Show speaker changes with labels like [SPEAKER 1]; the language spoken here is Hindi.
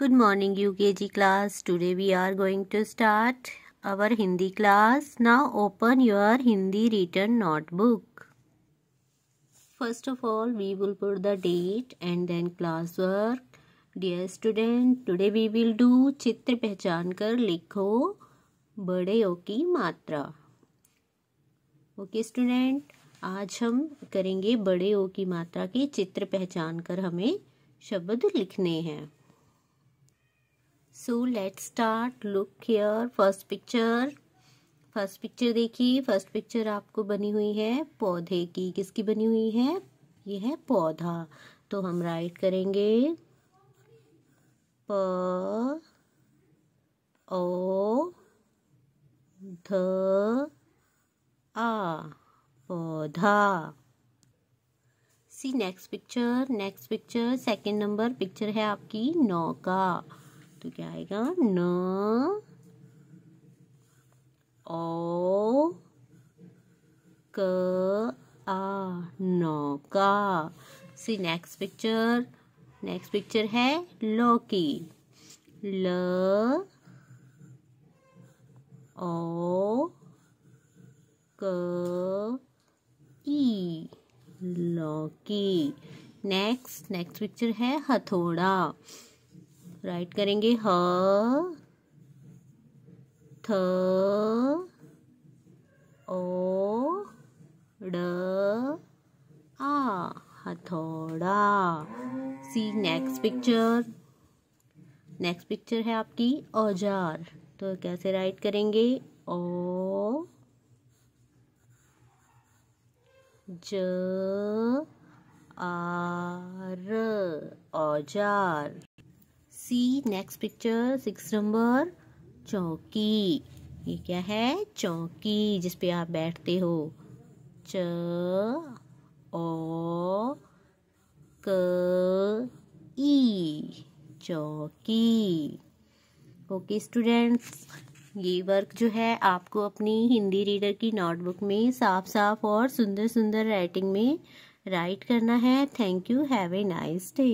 [SPEAKER 1] good morning U K G class today we are going to start our Hindi class now open your Hindi written notebook first of all we will put the date and then classwork dear student today we will do चित्र पहचान कर लिखो बड़े ओ की मात्रा ओके स्टूडेंट आज हम करेंगे बड़े ओ की मात्रा के चित्र पहचान कर हमें शब्द लिखने हैं so let start look here first picture first picture देखिए फर्स्ट पिक्चर आपको बनी हुई है पौधे की किसकी बनी हुई है ये है पौधा तो हम राइट करेंगे प ओ ध आ पौधा सी next picture next picture second number picture है आपकी नौ का तो क्या आएगा न ओ क आ नौका सी नेक्स्ट पिक्चर नेक्स्ट पिक्चर है लौकी ल ओ क ई लौकी नेक्स्ट नेक्स्ट पिक्चर है हथौड़ा राइट करेंगे ह थ ओ ड आ हथौड़ा सी नेक्स्ट पिक्चर नेक्स्ट पिक्चर है आपकी औजार तो कैसे राइट करेंगे ओ ज आर औजार सी नेक्स्ट पिक्चर सिक्स नंबर चौकी ये क्या है चौकी जिस पे आप बैठते हो च ओ क ई चौकी ओके स्टूडेंट्स ये वर्क जो है आपको अपनी हिंदी रीडर की नोटबुक में साफ साफ और सुंदर सुंदर राइटिंग में राइट करना है thank you have a nice day